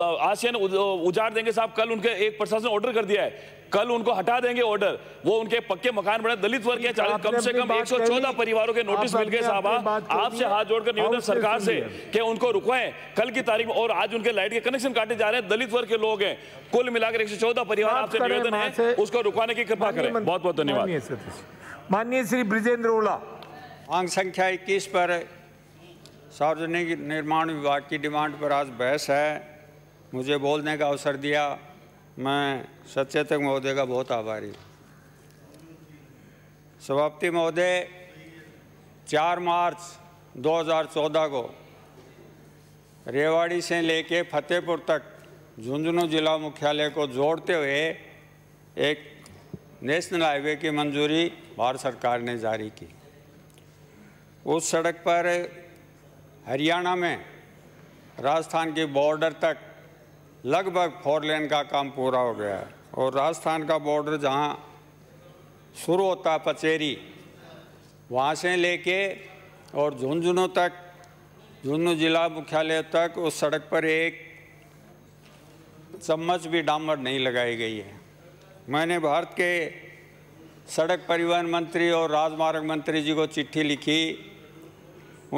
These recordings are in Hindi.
तो आसियान उजाड़ देंगे साहब कल उनके एक प्रशासन ऑर्डर कर दिया है कल उनको हटा देंगे ऑर्डर वो उनके पक्के मकान बने दलित वर्ग के चालीस कम से कम 114 परिवारों के नोटिस मिल गए साहब आपसे हाथ जोड़कर निवेदन सरकार से कि उनको रुकवाएं कल की तारीख और आज उनके लाइट के कनेक्शन काटे जा रहे हैं दलित वर्ग के लोग हैं कुल मिलाकर एक परिवार आपसे निवेदन है उसको रुकवाने की कृपा करें बहुत बहुत धन्यवाद माननीय श्री ब्रिजेंद्र ओला मांग संख्या इक्कीस पर सार्वजनिक निर्माण विभाग की डिमांड पर आज बहस है मुझे बोलने का अवसर दिया मैं सचेतक महोदय का बहुत आभारी सभापति महोदय 4 मार्च 2014 को रेवाड़ी से लेके फतेहपुर तक झुंझुनू जिला मुख्यालय को जोड़ते हुए एक नेशनल हाईवे की मंजूरी भारत सरकार ने जारी की उस सड़क पर हरियाणा में राजस्थान के बॉर्डर तक लगभग फोर लेन का काम पूरा हो गया है और राजस्थान का बॉर्डर जहाँ शुरू होता है पचेरी वहाँ से लेके और झुंझुनू तक झुंझुनू जिला मुख्यालय तक उस सड़क पर एक चम्मच भी डामर नहीं लगाई गई है मैंने भारत के सड़क परिवहन मंत्री और राजमार्ग मंत्री जी को चिट्ठी लिखी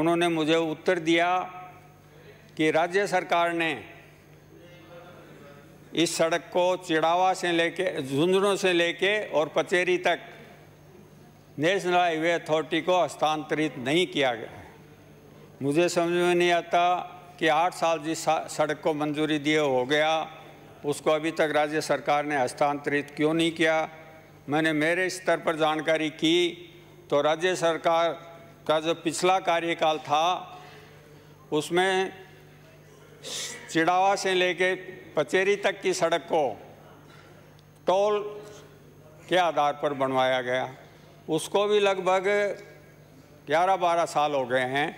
उन्होंने मुझे उत्तर दिया कि राज्य सरकार ने इस सड़क को चिड़ावा से लेके झुंझुनू से लेके और पचेरी तक नेशनल हाईवे अथॉरिटी को हस्तांतरित नहीं किया गया है मुझे समझ में नहीं आता कि आठ साल जिस सड़क को मंजूरी दिए हो गया उसको अभी तक राज्य सरकार ने हस्तांतरित क्यों नहीं किया मैंने मेरे स्तर पर जानकारी की तो राज्य सरकार का जो पिछला कार्यकाल था उसमें चिड़ावा से लेके पचेरी तक की सड़क को टोल के आधार पर बनवाया गया उसको भी लगभग 11-12 साल हो गए हैं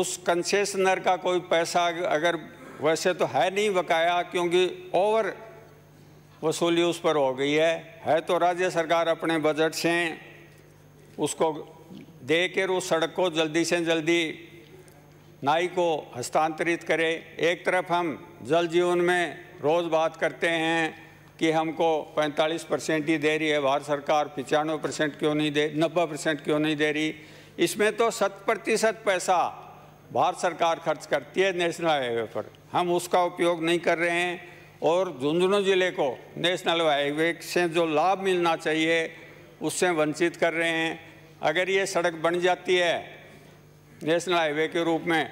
उस कंसेशनर का कोई पैसा अगर वैसे तो है नहीं बकाया क्योंकि ओवर वसूली उस पर हो गई है है तो राज्य सरकार अपने बजट से उसको दे कर उस सड़क को जल्दी से जल्दी नाई को हस्तांतरित करें एक तरफ हम जल जीवन में रोज़ बात करते हैं कि हमको 45 परसेंट ही दे रही है भारत सरकार पचानवे परसेंट क्यों नहीं दे नब्बे परसेंट क्यों नहीं दे रही इसमें तो शत प्रतिशत पैसा भारत सरकार खर्च करती है नेशनल हाईवे पर हम उसका उपयोग नहीं कर रहे हैं और झुंझुनू ज़िले को नेशनल हाईवे से जो लाभ मिलना चाहिए उससे वंचित कर रहे हैं अगर ये सड़क बन जाती है नेशनल हाईवे के रूप में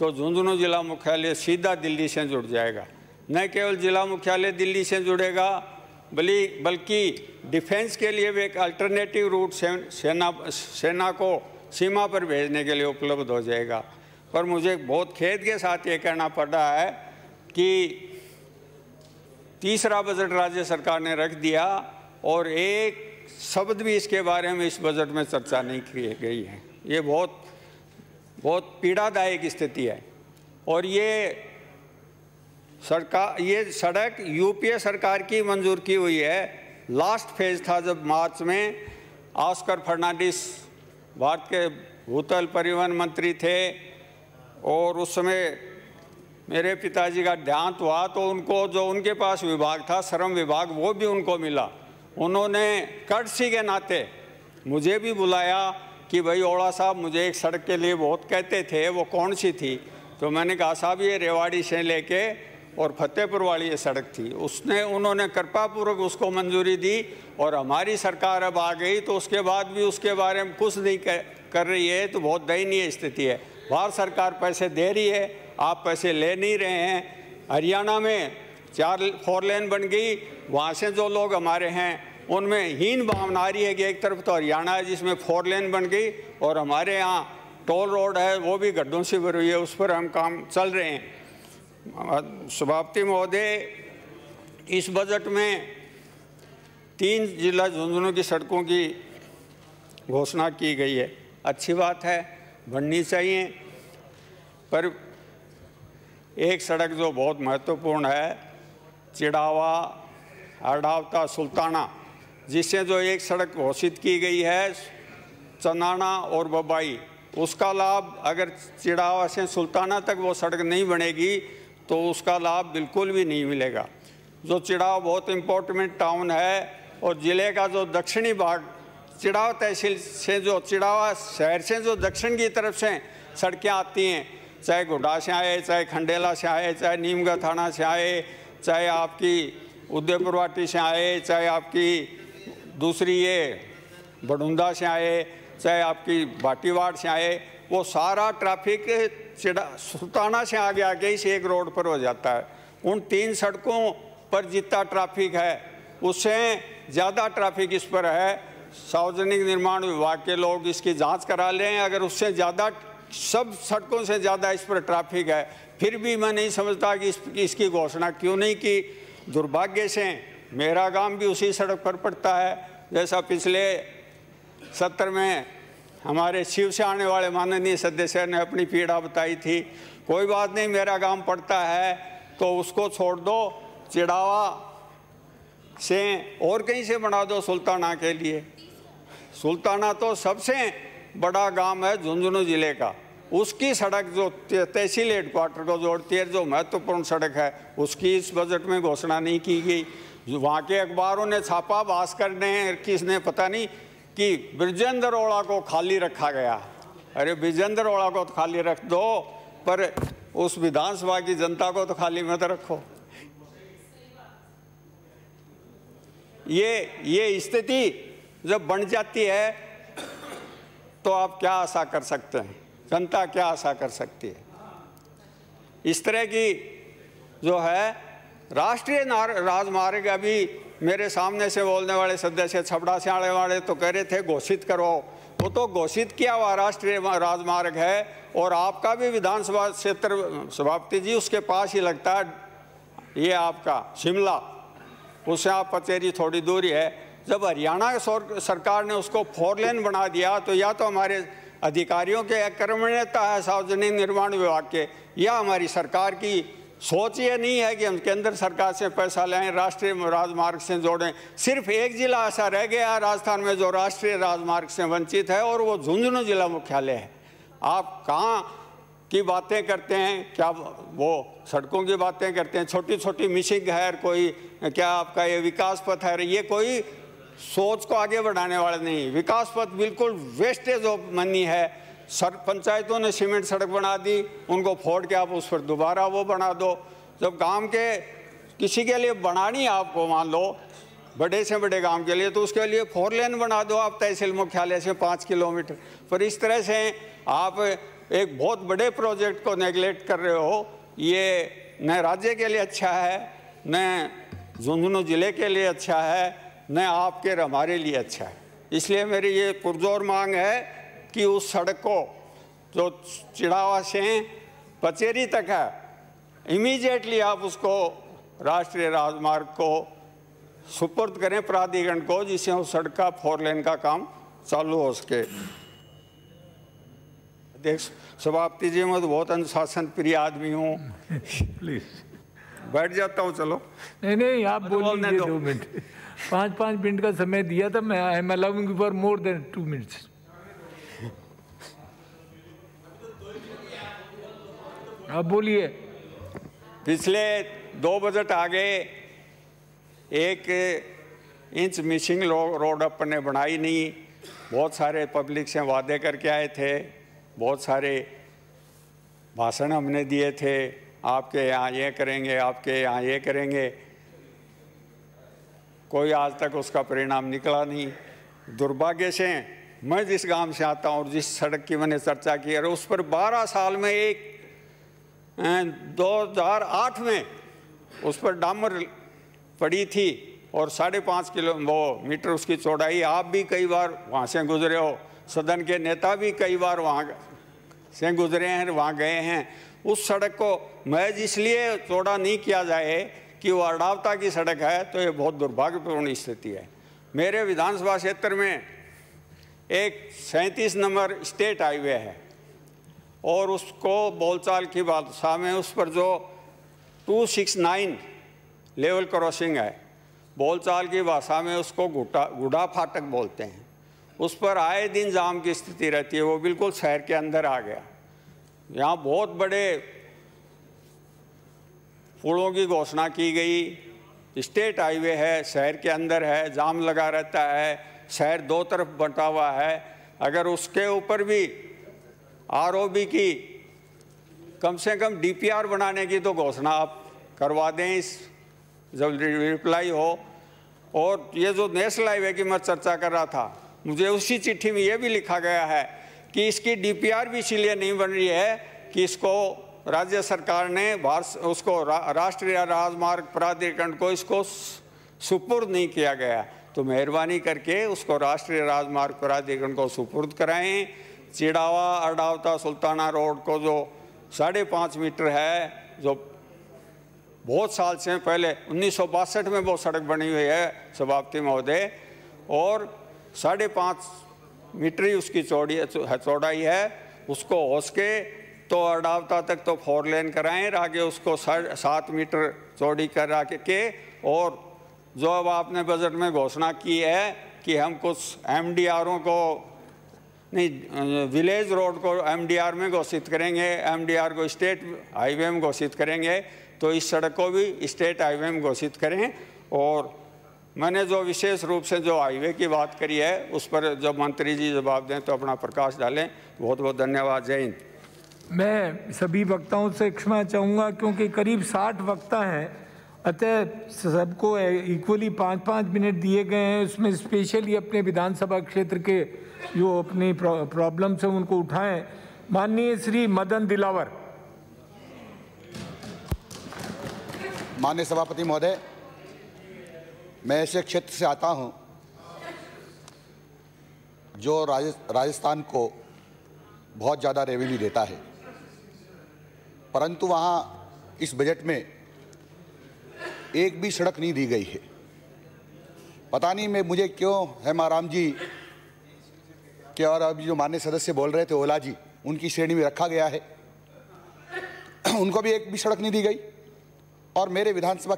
तो झुंझुनू जिला मुख्यालय सीधा दिल्ली से जुड़ जाएगा न केवल जिला मुख्यालय दिल्ली से जुड़ेगा बल्कि बल्कि डिफेंस के लिए भी एक अल्टरनेटिव रूट सेना सेना को सीमा पर भेजने के लिए उपलब्ध हो जाएगा पर मुझे बहुत खेद के साथ ये कहना पड़ रहा है कि तीसरा बजट राज्य सरकार ने रख दिया और एक शब्द भी इसके बारे में इस बजट में चर्चा नहीं की गई है ये बहुत बहुत पीड़ादायक स्थिति है और ये सरकार ये सड़क यूपीए सरकार की मंजूर की हुई है लास्ट फेज था जब मार्च में ऑस्कर फर्नांडिस भारत के भूतल परिवहन मंत्री थे और उस समय मेरे पिताजी का देहांत हुआ तो उनको जो उनके पास विभाग था श्रम विभाग वो भी उनको मिला उन्होंने कर्सी के नाते मुझे भी बुलाया कि भाई ओड़ा साहब मुझे एक सड़क के लिए बहुत कहते थे वो कौन सी थी तो मैंने कहा साहब ये रेवाड़ी से लेके और फतेहपुर वाली ये सड़क थी उसने उन्होंने कृपापूर्वक उसको मंजूरी दी और हमारी सरकार अब आ गई तो उसके बाद भी उसके बारे में कुछ नहीं कर, कर रही है तो बहुत दयनीय स्थिति है भारत सरकार पैसे दे रही है आप पैसे ले नहीं रहे हैं हरियाणा में चार फोर लेन बन गई वहाँ से जो लोग हमारे हैं उनमें हीन भावना आ रही है कि एक तरफ तो हरियाणा है जिसमें फोर लेन बन गई और हमारे यहाँ टोल रोड है वो भी गड्ढों से भर हुई है उस पर हम काम चल रहे हैं सभापति महोदय इस बजट में तीन जिला झुंझुनू की सड़कों की घोषणा की गई है अच्छी बात है बननी चाहिए पर एक सड़क जो बहुत महत्वपूर्ण है चिड़ावा हरडावता सुल्ताना जिससे जो एक सड़क घोषित की गई है चनाना और बबाई उसका लाभ अगर चिड़ावा से सुल्ताना तक वो सड़क नहीं बनेगी तो उसका लाभ बिल्कुल भी नहीं मिलेगा जो चिड़ाव बहुत इम्पोर्टेंट टाउन है और ज़िले का जो दक्षिणी भाग चिड़ाव तहसील से जो चिड़ावा शहर से जो दक्षिण की तरफ से सड़कें आती हैं चाहे घुडा से आए चाहे खंडेला से आए चाहे नीमगा थाना से आए चाहे आपकी उदयपुर वाटी से आए चाहे आपकी दूसरी ये बडुंदा से आए चाहे आपकी बाटीवाड़ से आए वो सारा ट्रैफिक सुल्ताना से आगे आगे इस एक रोड पर हो जाता है उन तीन सड़कों पर जितना ट्रैफिक है उससे ज़्यादा ट्रैफिक इस पर है सार्वजनिक निर्माण विभाग के लोग इसकी जांच करा लें अगर उससे ज़्यादा सब सड़कों से ज़्यादा इस पर ट्रैफिक है फिर भी मैं नहीं समझता कि इस, इसकी घोषणा क्यों नहीं की दुर्भाग्य से मेरा गांव भी उसी सड़क पर पड़ता है जैसा पिछले सत्र में हमारे शिव से आने वाले माननीय सदस्य ने अपनी पीड़ा बताई थी कोई बात नहीं मेरा गांव पड़ता है तो उसको छोड़ दो चिड़ावा से और कहीं से बना दो सुल्ताना के लिए सुल्ताना तो सबसे बड़ा गांव है झुंझुनू जिले का उसकी सड़क जो तहसील हेडक्वार्टर को जोड़ती है जो महत्वपूर्ण सड़क है उसकी इस बजट में घोषणा नहीं की गई वहाँ के अखबारों ने छापा भास्कर ने किसने पता नहीं कि ब्रजेंद्र ओड़ा को खाली रखा गया अरे ब्रजेंद्र ओड़ा को तो खाली रख दो पर उस विधानसभा की जनता को तो खाली मत रखो ये ये स्थिति जब बन जाती है तो आप क्या आशा कर सकते हैं जनता क्या आशा कर सकती है इस तरह की जो है राष्ट्रीय राजमार्ग अभी मेरे सामने से बोलने वाले सदस्य छपड़ा से आने वाले तो कह रहे थे घोषित करवाओ वो तो घोषित किया हुआ राष्ट्रीय राजमार्ग है और आपका भी विधानसभा क्षेत्र सभापति जी उसके पास ही लगता है ये आपका शिमला उससे आप पचेरी थोड़ी दूरी है जब हरियाणा सरकार ने उसको फोर लेन बना दिया तो या तो हमारे अधिकारियों के अक्रमण्यता है सार्वजनिक निर्माण विभाग के या हमारी सरकार की सोच ये नहीं है कि हम केंद्र सरकार से पैसा लें राष्ट्रीय राजमार्ग से जोड़ें सिर्फ एक जिला ऐसा रह गया राजस्थान में जो राष्ट्रीय राजमार्ग से वंचित है और वो झुंझुनू जिला मुख्यालय है आप कहाँ की बातें करते हैं क्या वो सड़कों की बातें करते हैं छोटी छोटी मिशिंग है कोई क्या आपका ये विकास पथ है ये कोई सोच को आगे बढ़ाने वाला नहीं विकास पथ बिल्कुल वेस्टेज ऑफ मनी है सर पंचायतों ने सीमेंट सड़क बना दी उनको फोड़ के आप उस पर दोबारा वो बना दो जब गांव के किसी के लिए बनानी आपको मान लो बड़े से बड़े गांव के लिए तो उसके लिए फोर लेन बना दो आप तहसील मुख्यालय से पाँच किलोमीटर पर इस तरह से आप एक बहुत बड़े प्रोजेक्ट को नेगलेक्ट कर रहे हो ये न राज्य के लिए अच्छा है न झुंझुनू ज़िले के लिए अच्छा है न आपके हमारे लिए अच्छा है इसलिए मेरी ये पुरजोर मांग है कि उस सड़क को जो चिड़ावा से पचेरी तक है इमीजिएटली आप उसको राष्ट्रीय राजमार्ग को सुपुर्द करें प्राधिकरण को जिससे उस सड़क का फोर लेन का काम चालू हो सके अध्यक्ष समाप्ति जी मैं तो बहुत अनुशासन प्रिय आदमी हूँ प्लीज बैठ जाता हूँ चलो नहीं नहीं आप बोलने दो मिनट पाँच पाँच मिनट का समय दिया था मैं I am allowing for more than two minutes अब बोलिए पिछले दो बजट आगे एक इंच मिसिंग रोड अपन ने बनाई नहीं बहुत सारे पब्लिक से वादे करके आए थे बहुत सारे भाषण हमने दिए थे आपके यहाँ ये करेंगे आपके यहाँ ये करेंगे कोई आज तक उसका परिणाम निकला नहीं दुर्भाग्य से मैं जिस गांव से आता हूँ और जिस सड़क की मैंने चर्चा की और उस पर 12 साल में एक 2008 में उस पर डामर पड़ी थी और साढ़े पाँच किलो वो मीटर उसकी चौड़ाई आप भी कई बार वहाँ से गुजरे हो सदन के नेता भी कई बार वहाँ से गुजरे हैं वहाँ गए हैं उस सड़क को महज इसलिए चौड़ा नहीं किया जाए कि वो अड़ावता की सड़क है तो ये बहुत दुर्भाग्यपूर्ण स्थिति है मेरे विधानसभा क्षेत्र में एक सैंतीस नंबर स्टेट हाईवे है और उसको बोलचाल की भाषा में उस पर जो 269 लेवल क्रॉसिंग है बोलचाल की भाषा में उसको गुटा गुडा फाटक बोलते हैं उस पर आए दिन जाम की स्थिति रहती है वो बिल्कुल शहर के अंदर आ गया यहाँ बहुत बड़े पुलों की घोषणा की गई स्टेट हाईवे है शहर के अंदर है जाम लगा रहता है शहर दो तरफ बंटा हुआ है अगर उसके ऊपर भी आरओबी की कम से कम डीपीआर बनाने की तो घोषणा आप करवा दें इस जब रिप्लाई हो और ये जो नेशनल हाईवे की मैं चर्चा कर रहा था मुझे उसी चिट्ठी में ये भी लिखा गया है कि इसकी डीपीआर भी इसीलिए नहीं बन रही है कि इसको राज्य सरकार ने भारत उसको रा, राष्ट्रीय राजमार्ग प्राधिकरण को इसको सुपुर्द नहीं किया गया तो मेहरबानी करके उसको राष्ट्रीय राजमार्ग प्राधिकरण को सुपुर्द कराएं चिड़ावा अडावता सुल्ताना रोड को जो साढ़े पाँच मीटर है जो बहुत साल से पहले उन्नीस में वो सड़क बनी हुई है सभापति महोदय और साढ़े पाँच मीटर ही उसकी चौड़ी चौड़ाई है उसको होस के तो अडावता तक तो फोर लेन कराएं आगे उसको सात मीटर चौड़ी करा के, के और जो अब आपने बजट में घोषणा की है कि हम कुछ एम को नहीं विलेज रोड को एमडीआर में घोषित करेंगे एमडीआर को स्टेट हाईवे में घोषित करेंगे तो इस सड़क को भी स्टेट हाईवे में घोषित करें और मैंने जो विशेष रूप से जो हाईवे की बात करी है उस पर जब मंत्री जी जवाब दें तो अपना प्रकाश डालें बहुत बहुत धन्यवाद जय हिंद मैं सभी वक्ताओं से क्षमा चाहूँगा क्योंकि करीब साठ वक्ता हैं अतः सबको इक्वली पाँच पाँच मिनट दिए गए हैं उसमें स्पेशली अपने विधानसभा क्षेत्र के जो अपनी प्रॉब्लम्स हैं उनको उठाएं माननीय श्री मदन दिलावर माननीय सभापति महोदय मैं ऐसे क्षेत्र से आता हूं जो राजस्थान को बहुत ज़्यादा रेवेन्यू देता है परंतु वहाँ इस बजट में एक भी सड़क नहीं दी गई है पता नहीं मैं मुझे क्यों माराम जी के और अभी जो मान्य सदस्य बोल रहे थे ओला जी उनकी श्रेणी में रखा गया है उनको भी एक भी सड़क नहीं दी गई और मेरे विधानसभा